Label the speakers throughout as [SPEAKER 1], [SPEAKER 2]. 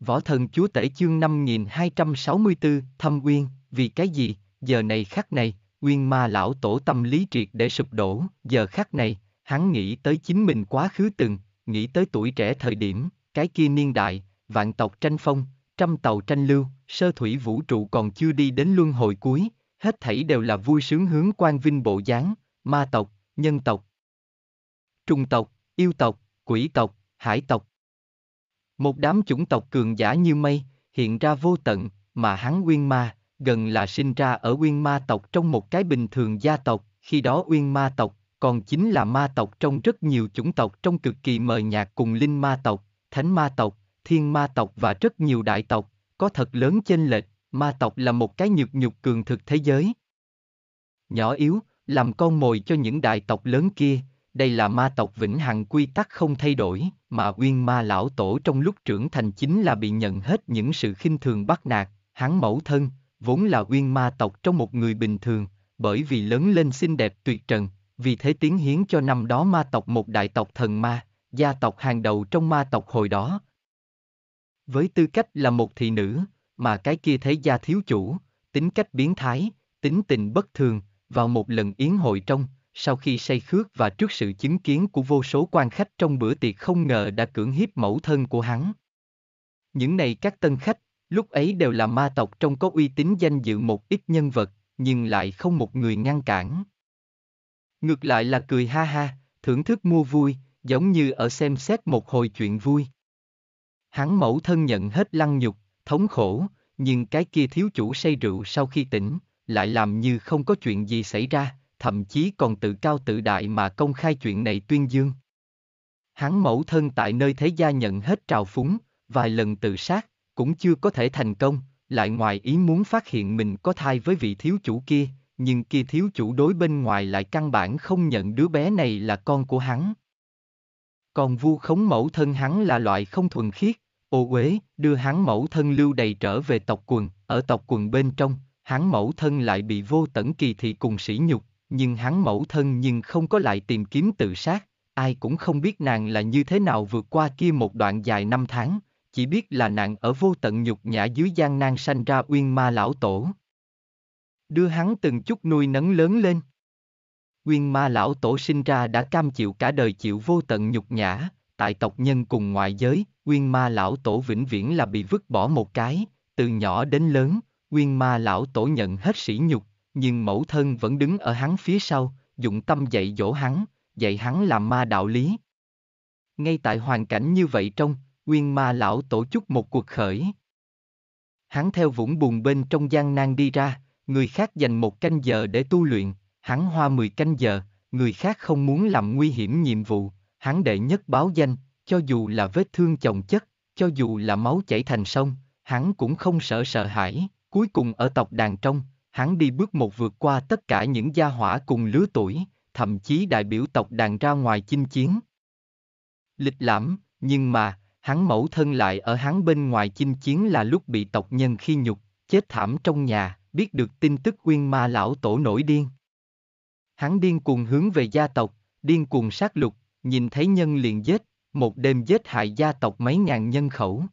[SPEAKER 1] Võ thần chúa tể chương 5264, thâm uyên, vì cái gì, giờ này khắc này, uyên ma lão tổ tâm lý triệt để sụp đổ, giờ khắc này, hắn nghĩ tới chính mình quá khứ từng, nghĩ tới tuổi trẻ thời điểm, cái kia niên đại, vạn tộc tranh phong, trăm tàu tranh lưu, sơ thủy vũ trụ còn chưa đi đến luân hồi cuối, hết thảy đều là vui sướng hướng quan vinh bộ dáng, ma tộc, nhân tộc, trung tộc, yêu tộc, quỷ tộc, hải tộc, một đám chủng tộc cường giả như mây, hiện ra vô tận, mà hắn Uyên Ma, gần là sinh ra ở Uyên Ma tộc trong một cái bình thường gia tộc, khi đó Uyên Ma tộc, còn chính là ma tộc trong rất nhiều chủng tộc trong cực kỳ mờ nhạt cùng linh ma tộc, thánh ma tộc, thiên ma tộc và rất nhiều đại tộc, có thật lớn chênh lệch, ma tộc là một cái nhược nhục cường thực thế giới. Nhỏ yếu, làm con mồi cho những đại tộc lớn kia, đây là ma tộc vĩnh hằng quy tắc không thay đổi, mà uyên ma lão tổ trong lúc trưởng thành chính là bị nhận hết những sự khinh thường bắt nạt, hắn mẫu thân, vốn là uyên ma tộc trong một người bình thường, bởi vì lớn lên xinh đẹp tuyệt trần, vì thế tiến hiến cho năm đó ma tộc một đại tộc thần ma, gia tộc hàng đầu trong ma tộc hồi đó. Với tư cách là một thị nữ, mà cái kia thấy gia thiếu chủ, tính cách biến thái, tính tình bất thường, vào một lần yến hội trong, sau khi say khước và trước sự chứng kiến của vô số quan khách trong bữa tiệc không ngờ đã cưỡng hiếp mẫu thân của hắn. Những này các tân khách, lúc ấy đều là ma tộc trong có uy tín danh dự một ít nhân vật, nhưng lại không một người ngăn cản. Ngược lại là cười ha ha, thưởng thức mua vui, giống như ở xem xét một hồi chuyện vui. Hắn mẫu thân nhận hết lăng nhục, thống khổ, nhưng cái kia thiếu chủ say rượu sau khi tỉnh, lại làm như không có chuyện gì xảy ra, thậm chí còn tự cao tự đại mà công khai chuyện này tuyên dương. Hắn mẫu thân tại nơi thế gia nhận hết trào phúng, vài lần tự sát, cũng chưa có thể thành công, lại ngoài ý muốn phát hiện mình có thai với vị thiếu chủ kia, nhưng kia thiếu chủ đối bên ngoài lại căn bản không nhận đứa bé này là con của hắn. Còn vu khống mẫu thân hắn là loại không thuần khiết, ô uế, đưa hắn mẫu thân lưu đầy trở về tộc quần, ở tộc quần bên trong, hắn mẫu thân lại bị vô tận kỳ thị cùng sỉ nhục, nhưng hắn mẫu thân nhưng không có lại tìm kiếm tự sát, ai cũng không biết nàng là như thế nào vượt qua kia một đoạn dài năm tháng, chỉ biết là nàng ở vô tận nhục nhã dưới gian nan sanh ra uyên ma lão tổ. Đưa hắn từng chút nuôi nấng lớn lên. Uyên ma lão tổ sinh ra đã cam chịu cả đời chịu vô tận nhục nhã, tại tộc nhân cùng ngoại giới, Uyên ma lão tổ vĩnh viễn là bị vứt bỏ một cái, từ nhỏ đến lớn, Uyên ma lão tổ nhận hết sỉ nhục, nhưng mẫu thân vẫn đứng ở hắn phía sau, dụng tâm dạy dỗ hắn, dạy hắn làm ma đạo lý. Ngay tại hoàn cảnh như vậy trong, Nguyên Ma lão tổ chức một cuộc khởi. Hắn theo vũng bùn bên trong gian nan đi ra, người khác dành một canh giờ để tu luyện, hắn hoa mười canh giờ, người khác không muốn làm nguy hiểm nhiệm vụ, hắn đệ nhất báo danh, cho dù là vết thương chồng chất, cho dù là máu chảy thành sông, hắn cũng không sợ sợ hãi, cuối cùng ở tộc đàn trong, hắn đi bước một vượt qua tất cả những gia hỏa cùng lứa tuổi, thậm chí đại biểu tộc đàn ra ngoài chinh chiến. Lịch lãm, nhưng mà, hắn mẫu thân lại ở hắn bên ngoài chinh chiến là lúc bị tộc nhân khi nhục, chết thảm trong nhà, biết được tin tức quyên ma lão tổ nổi điên. Hắn điên cuồng hướng về gia tộc, điên cuồng sát lục, nhìn thấy nhân liền giết, một đêm giết hại gia tộc mấy ngàn nhân khẩu.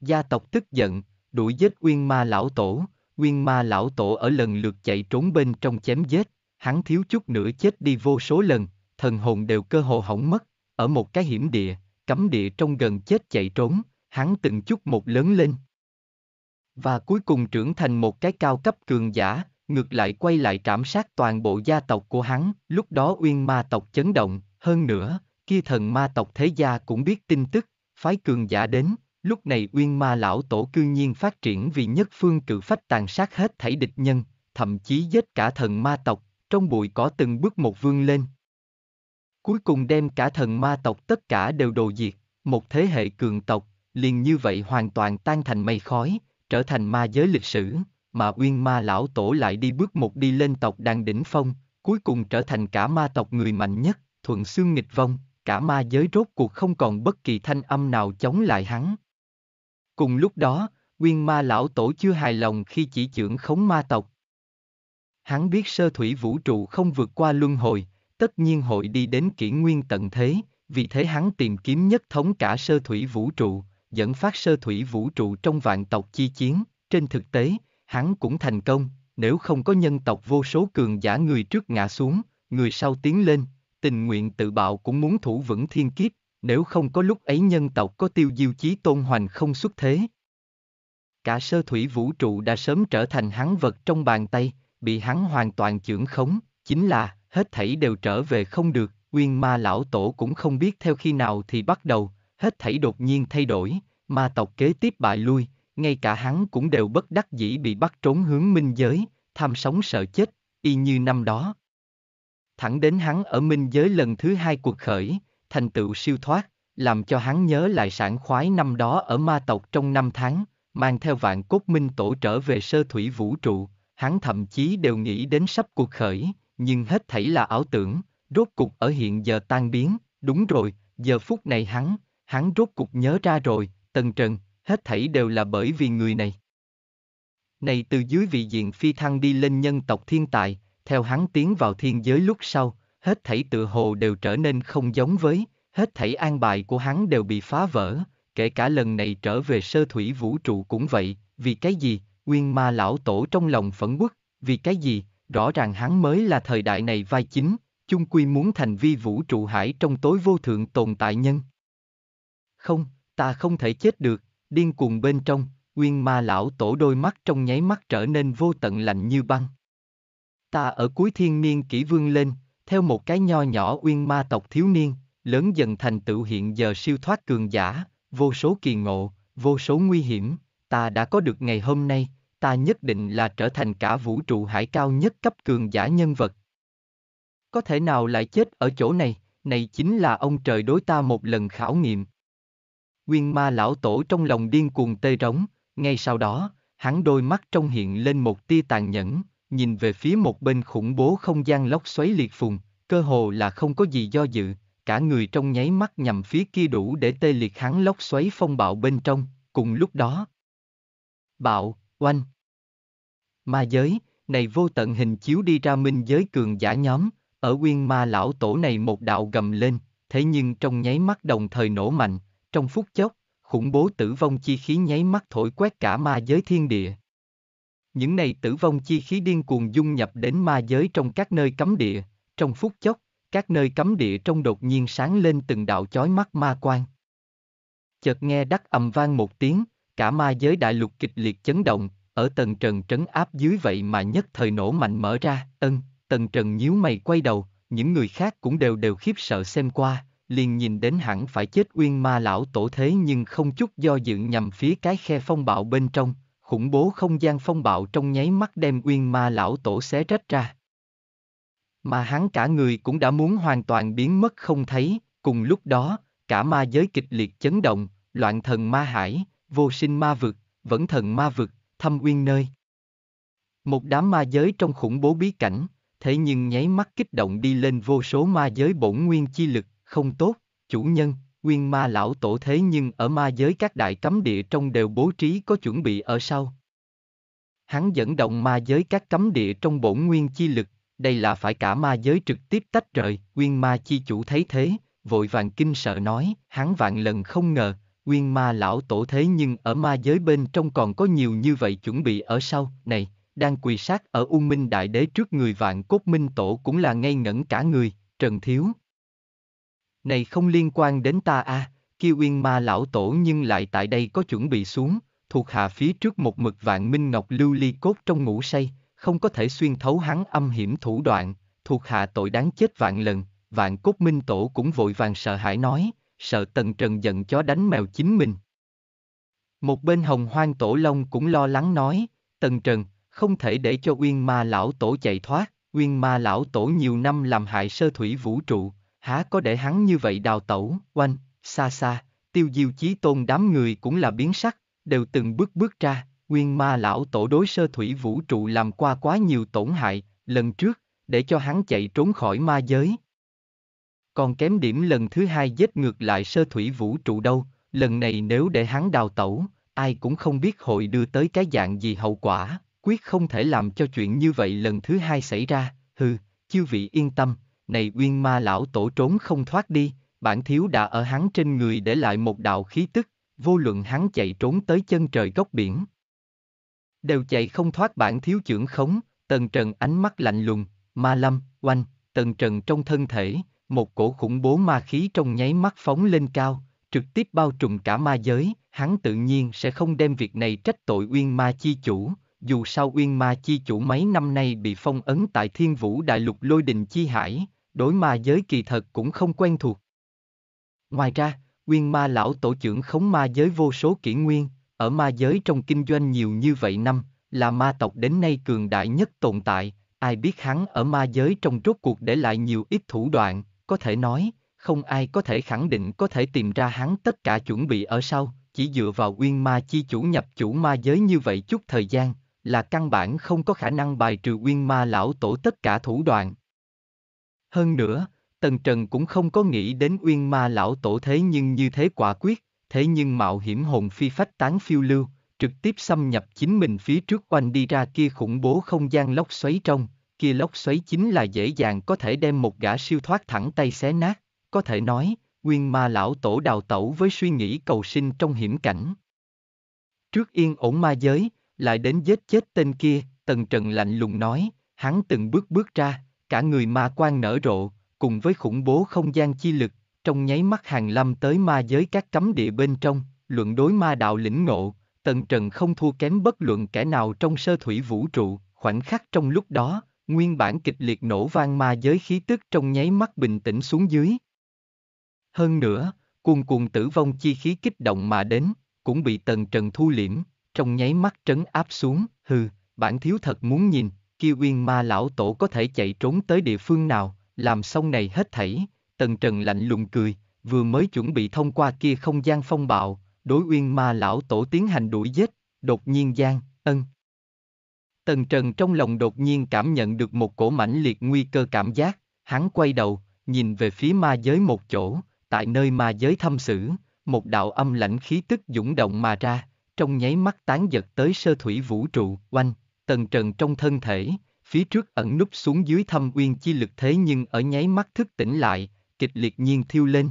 [SPEAKER 1] Gia tộc tức giận, đuổi giết quyên ma lão tổ, Nguyên ma lão tổ ở lần lượt chạy trốn bên trong chém giết, hắn thiếu chút nữa chết đi vô số lần, thần hồn đều cơ hồ hỏng mất, ở một cái hiểm địa, cấm địa trong gần chết chạy trốn, hắn từng chút một lớn lên. Và cuối cùng trưởng thành một cái cao cấp cường giả, ngược lại quay lại trảm sát toàn bộ gia tộc của hắn, lúc đó uyên ma tộc chấn động, hơn nữa, kia thần ma tộc thế gia cũng biết tin tức, phái cường giả đến, Lúc này Uyên Ma lão tổ cư nhiên phát triển vì nhất phương cự phách tàn sát hết thảy địch nhân, thậm chí giết cả thần ma tộc, trong bụi cỏ từng bước một vương lên. Cuối cùng đem cả thần ma tộc tất cả đều đồ diệt, một thế hệ cường tộc, liền như vậy hoàn toàn tan thành mây khói, trở thành ma giới lịch sử, mà Uyên Ma lão tổ lại đi bước một đi lên tộc đàn đỉnh phong, cuối cùng trở thành cả ma tộc người mạnh nhất, thuận xương nghịch vong, cả ma giới rốt cuộc không còn bất kỳ thanh âm nào chống lại hắn. Cùng lúc đó, Nguyên Ma lão tổ chưa hài lòng khi chỉ trưởng khống ma tộc. Hắn biết sơ thủy vũ trụ không vượt qua luân hồi, tất nhiên hội đi đến kỷ nguyên tận thế, vì thế hắn tìm kiếm nhất thống cả sơ thủy vũ trụ, dẫn phát sơ thủy vũ trụ trong vạn tộc chi chiến, trên thực tế, hắn cũng thành công, nếu không có nhân tộc vô số cường giả người trước ngã xuống, người sau tiến lên, tình nguyện tự bạo cũng muốn thủ vững thiên kiếp, nếu không có lúc ấy nhân tộc có tiêu diêu chí tôn hoành không xuất thế. Cả sơ thủy vũ trụ đã sớm trở thành hắn vật trong bàn tay, bị hắn hoàn toàn chưởng khống, chính là, hết thảy đều trở về không được, uyên ma lão tổ cũng không biết theo khi nào thì bắt đầu, hết thảy đột nhiên thay đổi, ma tộc kế tiếp bại lui, ngay cả hắn cũng đều bất đắc dĩ bị bắt trốn hướng minh giới, tham sống sợ chết, y như năm đó. Thẳng đến hắn ở minh giới lần thứ hai cuộc khởi, thành tựu siêu thoát, làm cho hắn nhớ lại sản khoái năm đó ở ma tộc trong năm tháng, mang theo vạn cốt minh tổ trở về sơ thủy vũ trụ, hắn thậm chí đều nghĩ đến sắp cuộc khởi, nhưng hết thảy là ảo tưởng, rốt cục ở hiện giờ tan biến, đúng rồi, giờ phút này hắn, hắn rốt cục nhớ ra rồi, tần trần, hết thảy đều là bởi vì người này. Này từ dưới vị diện phi thăng đi lên nhân tộc thiên tài, theo hắn tiến vào thiên giới lúc sau, hết thảy tự hồ đều trở nên không giống với, hết thảy an bài của hắn đều bị phá vỡ, kể cả lần này trở về sơ thủy vũ trụ cũng vậy, vì cái gì, nguyên ma lão tổ trong lòng phẫn quốc, vì cái gì, rõ ràng hắn mới là thời đại này vai chính, chung quy muốn thành vi vũ trụ hải trong tối vô thượng tồn tại nhân. Không, ta không thể chết được, điên cuồng bên trong, nguyên ma lão tổ đôi mắt trong nháy mắt trở nên vô tận lạnh như băng. Ta ở cuối thiên niên kỷ vương lên, theo một cái nho nhỏ uyên ma tộc thiếu niên, lớn dần thành tựu hiện giờ siêu thoát cường giả, vô số kỳ ngộ, vô số nguy hiểm, ta đã có được ngày hôm nay, ta nhất định là trở thành cả vũ trụ hải cao nhất cấp cường giả nhân vật. Có thể nào lại chết ở chỗ này, này chính là ông trời đối ta một lần khảo nghiệm. Nguyên ma lão tổ trong lòng điên cuồng tê rống, ngay sau đó, hắn đôi mắt trong hiện lên một tia tàn nhẫn, nhìn về phía một bên khủng bố không gian lốc xoáy liệt phùng, cơ hồ là không có gì do dự, cả người trong nháy mắt nhằm phía kia đủ để tê liệt hắn lốc xoáy phong bạo bên trong, cùng lúc đó. Bạo, oanh. Ma giới, này vô tận hình chiếu đi ra minh giới cường giả nhóm, ở quyên ma lão tổ này một đạo gầm lên, thế nhưng trong nháy mắt đồng thời nổ mạnh, trong phút chốc, khủng bố tử vong chi khí nháy mắt thổi quét cả ma giới thiên địa những này tử vong chi khí điên cuồng dung nhập đến ma giới trong các nơi cấm địa, trong phút chốc, các nơi cấm địa trong đột nhiên sáng lên từng đạo chói mắt ma quang. Chợt nghe đắc ầm vang một tiếng, cả ma giới đại lục kịch liệt chấn động, ở tầng trần trấn áp dưới vậy mà nhất thời nổ mạnh mở ra, ân, tầng trần nhíu mày quay đầu, những người khác cũng đều đều khiếp sợ xem qua, liền nhìn đến hẳn phải chết uyên ma lão tổ thế nhưng không chút do dự nhằm phía cái khe phong bạo bên trong, khủng bố không gian phong bạo trong nháy mắt đem uyên ma lão tổ xé rách ra. Mà hắn cả người cũng đã muốn hoàn toàn biến mất không thấy, cùng lúc đó, cả ma giới kịch liệt chấn động, loạn thần ma hải, vô sinh ma vực, vẫn thần ma vực, thâm uyên nơi. Một đám ma giới trong khủng bố bí cảnh, thế nhưng nháy mắt kích động đi lên vô số ma giới bổn nguyên chi lực, không tốt, chủ nhân, nguyên ma lão tổ thế nhưng ở ma giới các đại cấm địa trong đều bố trí có chuẩn bị ở sau. Hắn dẫn động ma giới các cấm địa trong bổn nguyên chi lực, đây là phải cả ma giới trực tiếp tách rời, nguyên ma chi chủ thấy thế, vội vàng kinh sợ nói, hắn vạn lần không ngờ, nguyên ma lão tổ thế nhưng ở ma giới bên trong còn có nhiều như vậy chuẩn bị ở sau, này, đang quỳ sát ở U Minh Đại Đế trước người vạn cốt minh tổ cũng là ngây ngẩn cả người, Trần Thiếu, này không liên quan đến ta a, à, kia uyên ma lão tổ nhưng lại tại đây có chuẩn bị xuống, thuộc hạ phía trước một mực vạn minh ngọc lưu ly cốt trong ngủ say, không có thể xuyên thấu hắn âm hiểm thủ đoạn, thuộc hạ tội đáng chết vạn lần, vạn cốt minh tổ cũng vội vàng sợ hãi nói, sợ tần trần giận chó đánh mèo chính mình. Một bên hồng hoang tổ long cũng lo lắng nói, tần trần, không thể để cho uyên ma lão tổ chạy thoát, uyên ma lão tổ nhiều năm làm hại sơ thủy vũ trụ, há có để hắn như vậy đào tẩu, oanh, xa xa, tiêu diêu chí tôn đám người cũng là biến sắc, đều từng bước bước ra, nguyên ma lão tổ đối sơ thủy vũ trụ làm qua quá nhiều tổn hại, lần trước, để cho hắn chạy trốn khỏi ma giới. Còn kém điểm lần thứ hai giết ngược lại sơ thủy vũ trụ đâu, lần này nếu để hắn đào tẩu, ai cũng không biết hội đưa tới cái dạng gì hậu quả, quyết không thể làm cho chuyện như vậy lần thứ hai xảy ra, hừ, chư vị yên tâm, này uyên ma lão tổ trốn không thoát đi, bản thiếu đã ở hắn trên người để lại một đạo khí tức, vô luận hắn chạy trốn tới chân trời góc biển. Đều chạy không thoát bản thiếu trưởng khống, tần trần ánh mắt lạnh lùng, ma lâm, oanh, tần trần trong thân thể, một cổ khủng bố ma khí trong nháy mắt phóng lên cao, trực tiếp bao trùm cả ma giới, hắn tự nhiên sẽ không đem việc này trách tội uyên ma chi chủ, dù sao uyên ma chi chủ mấy năm nay bị phong ấn tại thiên vũ đại lục lôi đình chi hải, đối ma giới kỳ thật cũng không quen thuộc. Ngoài ra, Nguyên Ma lão tổ trưởng khống ma giới vô số kỷ nguyên, ở ma giới trong kinh doanh nhiều như vậy năm, là ma tộc đến nay cường đại nhất tồn tại, ai biết hắn ở ma giới trong rốt cuộc để lại nhiều ít thủ đoạn, có thể nói, không ai có thể khẳng định có thể tìm ra hắn tất cả chuẩn bị ở sau, chỉ dựa vào Nguyên Ma chi chủ nhập chủ ma giới như vậy chút thời gian, là căn bản không có khả năng bài trừ Nguyên Ma lão tổ tất cả thủ đoạn, hơn nữa, Tần Trần cũng không có nghĩ đến uyên ma lão tổ thế nhưng như thế quả quyết, thế nhưng mạo hiểm hồn phi phách tán phiêu lưu, trực tiếp xâm nhập chính mình phía trước oanh đi ra kia khủng bố không gian lốc xoáy trong, kia lốc xoáy chính là dễ dàng có thể đem một gã siêu thoát thẳng tay xé nát, có thể nói, uyên ma lão tổ đào tẩu với suy nghĩ cầu sinh trong hiểm cảnh. Trước yên ổn ma giới, lại đến giết chết tên kia, Tần Trần lạnh lùng nói, hắn từng bước bước ra, cả người ma quan nở rộ, cùng với khủng bố không gian chi lực, trong nháy mắt hàng lâm tới ma giới các cấm địa bên trong, luận đối ma đạo lĩnh ngộ, tần trần không thua kém bất luận kẻ nào trong sơ thủy vũ trụ, khoảnh khắc trong lúc đó, nguyên bản kịch liệt nổ vang ma giới khí tức trong nháy mắt bình tĩnh xuống dưới. Hơn nữa, cuồn cuồng tử vong chi khí kích động mà đến, cũng bị tần trần thu liễm, trong nháy mắt trấn áp xuống, hừ, bản thiếu thật muốn nhìn, kia uyên ma lão tổ có thể chạy trốn tới địa phương nào, làm xong này hết thảy, tần trần lạnh lùng cười, vừa mới chuẩn bị thông qua kia không gian phong bạo, đối uyên ma lão tổ tiến hành đuổi giết, đột nhiên gian, ân. Tần Trần trong lòng đột nhiên cảm nhận được một cổ mãnh liệt nguy cơ cảm giác, hắn quay đầu, nhìn về phía ma giới một chỗ, tại nơi ma giới thâm sử, một đạo âm lãnh khí tức dũng động mà ra, trong nháy mắt tán giật tới sơ thủy vũ trụ, oanh tần trần trong thân thể, phía trước ẩn núp xuống dưới thâm uyên chi lực thế nhưng ở nháy mắt thức tỉnh lại, kịch liệt nhiên thiêu lên.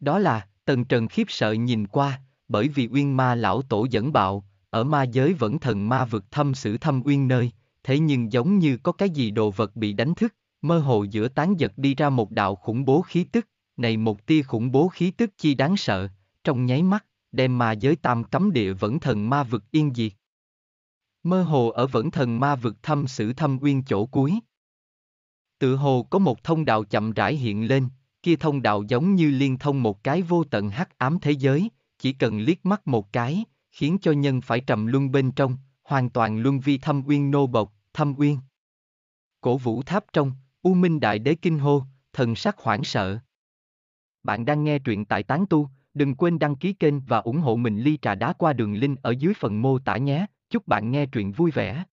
[SPEAKER 1] Đó là, tần trần khiếp sợ nhìn qua, bởi vì uyên ma lão tổ dẫn bạo, ở ma giới vẫn thần ma vực thâm sử thâm uyên nơi, thế nhưng giống như có cái gì đồ vật bị đánh thức, mơ hồ giữa tán giật đi ra một đạo khủng bố khí tức, này một tia khủng bố khí tức chi đáng sợ, trong nháy mắt, đem ma giới tam cấm địa vẫn thần ma vực yên diệt. Mơ hồ ở vẫn thần ma vực thăm sử thâm uyên chỗ cuối. Tự hồ có một thông đạo chậm rãi hiện lên, kia thông đạo giống như liên thông một cái vô tận hắc ám thế giới, chỉ cần liếc mắt một cái, khiến cho nhân phải trầm luân bên trong, hoàn toàn luân vi thâm uyên nô bộc, thâm uyên. Cổ vũ tháp trong, U Minh Đại Đế Kinh Hô, thần sắc hoảng sợ. Bạn đang nghe truyện tại Tán Tu, đừng quên đăng ký kênh và ủng hộ mình ly trà đá qua đường link ở dưới phần mô tả nhé Chúc bạn nghe truyện vui vẻ.